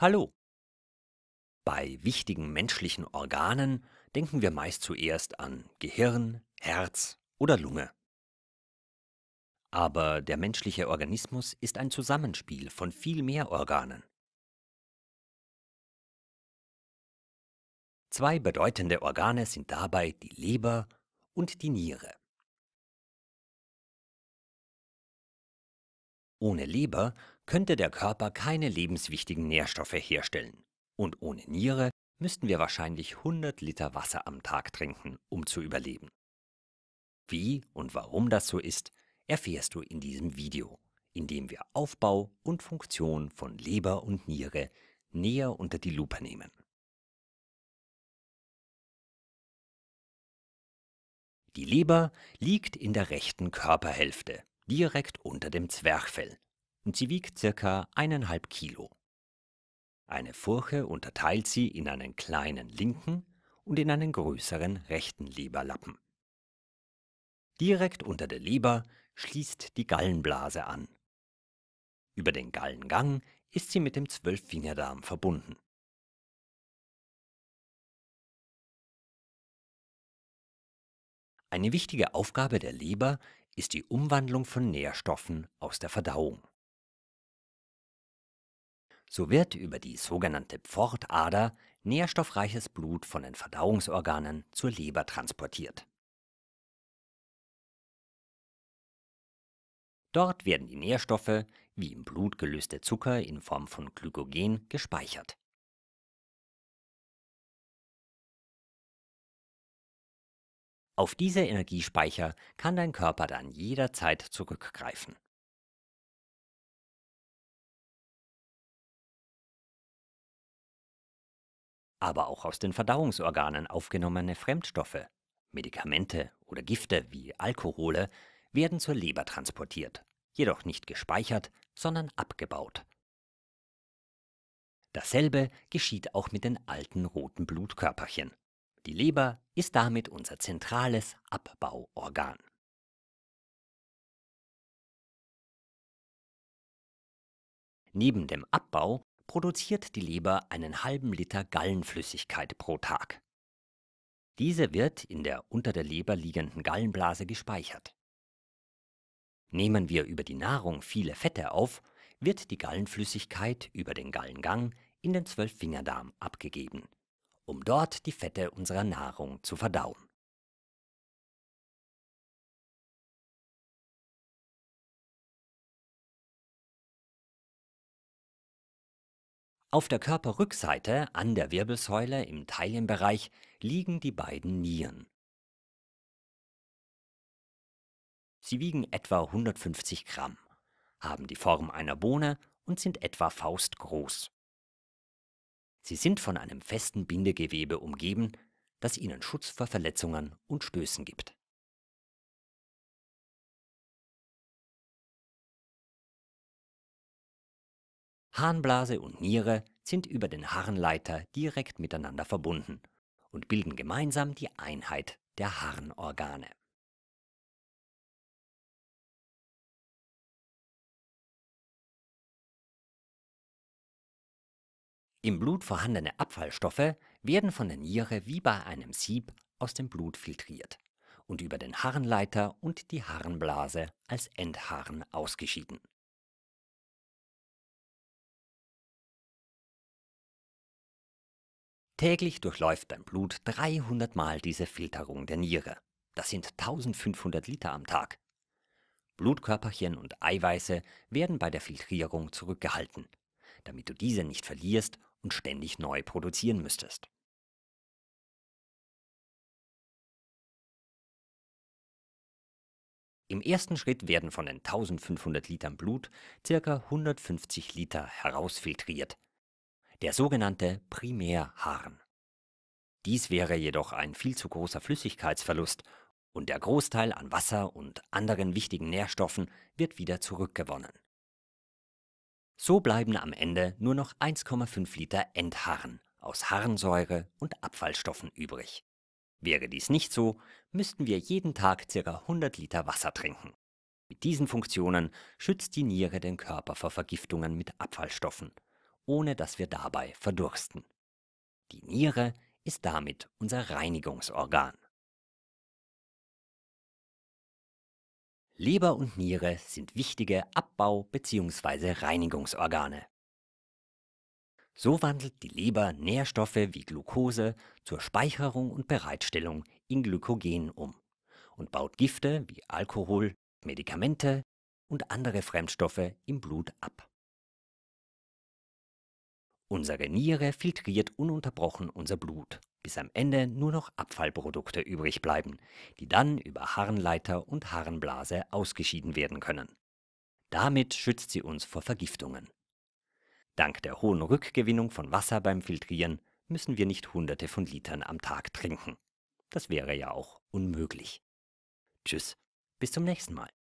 Hallo. Bei wichtigen menschlichen Organen denken wir meist zuerst an Gehirn, Herz oder Lunge. Aber der menschliche Organismus ist ein Zusammenspiel von viel mehr Organen. Zwei bedeutende Organe sind dabei die Leber und die Niere. Ohne Leber könnte der Körper keine lebenswichtigen Nährstoffe herstellen. Und ohne Niere müssten wir wahrscheinlich 100 Liter Wasser am Tag trinken, um zu überleben. Wie und warum das so ist, erfährst du in diesem Video, in dem wir Aufbau und Funktion von Leber und Niere näher unter die Lupe nehmen. Die Leber liegt in der rechten Körperhälfte, direkt unter dem Zwerchfell und sie wiegt circa eineinhalb Kilo. Eine Furche unterteilt sie in einen kleinen linken und in einen größeren rechten Leberlappen. Direkt unter der Leber schließt die Gallenblase an. Über den Gallengang ist sie mit dem Zwölffingerdarm verbunden. Eine wichtige Aufgabe der Leber ist die Umwandlung von Nährstoffen aus der Verdauung. So wird über die sogenannte Pfortader nährstoffreiches Blut von den Verdauungsorganen zur Leber transportiert. Dort werden die Nährstoffe, wie im Blut gelöste Zucker in Form von Glykogen, gespeichert. Auf diese Energiespeicher kann dein Körper dann jederzeit zurückgreifen. aber auch aus den Verdauungsorganen aufgenommene Fremdstoffe, Medikamente oder Gifte wie Alkohole werden zur Leber transportiert, jedoch nicht gespeichert, sondern abgebaut. Dasselbe geschieht auch mit den alten roten Blutkörperchen. Die Leber ist damit unser zentrales Abbauorgan. Neben dem Abbau produziert die Leber einen halben Liter Gallenflüssigkeit pro Tag. Diese wird in der unter der Leber liegenden Gallenblase gespeichert. Nehmen wir über die Nahrung viele Fette auf, wird die Gallenflüssigkeit über den Gallengang in den Zwölffingerdarm abgegeben, um dort die Fette unserer Nahrung zu verdauen. Auf der Körperrückseite an der Wirbelsäule im Talienbereich liegen die beiden Nieren. Sie wiegen etwa 150 Gramm, haben die Form einer Bohne und sind etwa faustgroß. Sie sind von einem festen Bindegewebe umgeben, das ihnen Schutz vor Verletzungen und Stößen gibt Harnblase und Niere sind über den Harnleiter direkt miteinander verbunden und bilden gemeinsam die Einheit der Harnorgane. Im Blut vorhandene Abfallstoffe werden von der Niere wie bei einem Sieb aus dem Blut filtriert und über den Harnleiter und die Harnblase als Endharn ausgeschieden Täglich durchläuft dein Blut 300 Mal diese Filterung der Niere. Das sind 1500 Liter am Tag. Blutkörperchen und Eiweiße werden bei der Filtrierung zurückgehalten, damit du diese nicht verlierst und ständig neu produzieren müsstest. Im ersten Schritt werden von den 1500 Litern Blut ca. 150 Liter herausfiltriert der sogenannte Primärharn. Dies wäre jedoch ein viel zu großer Flüssigkeitsverlust und der Großteil an Wasser und anderen wichtigen Nährstoffen wird wieder zurückgewonnen. So bleiben am Ende nur noch 1,5 Liter Endharn aus Harnsäure und Abfallstoffen übrig. Wäre dies nicht so, müssten wir jeden Tag ca. 100 Liter Wasser trinken. Mit diesen Funktionen schützt die Niere den Körper vor Vergiftungen mit Abfallstoffen ohne dass wir dabei verdursten. Die Niere ist damit unser Reinigungsorgan. Leber und Niere sind wichtige Abbau- bzw. Reinigungsorgane. So wandelt die Leber Nährstoffe wie Glucose zur Speicherung und Bereitstellung in Glykogen um und baut Gifte wie Alkohol, Medikamente und andere Fremdstoffe im Blut ab. Unsere Niere filtriert ununterbrochen unser Blut, bis am Ende nur noch Abfallprodukte übrig bleiben, die dann über Harnleiter und Harnblase ausgeschieden werden können. Damit schützt sie uns vor Vergiftungen. Dank der hohen Rückgewinnung von Wasser beim Filtrieren müssen wir nicht hunderte von Litern am Tag trinken. Das wäre ja auch unmöglich. Tschüss, bis zum nächsten Mal.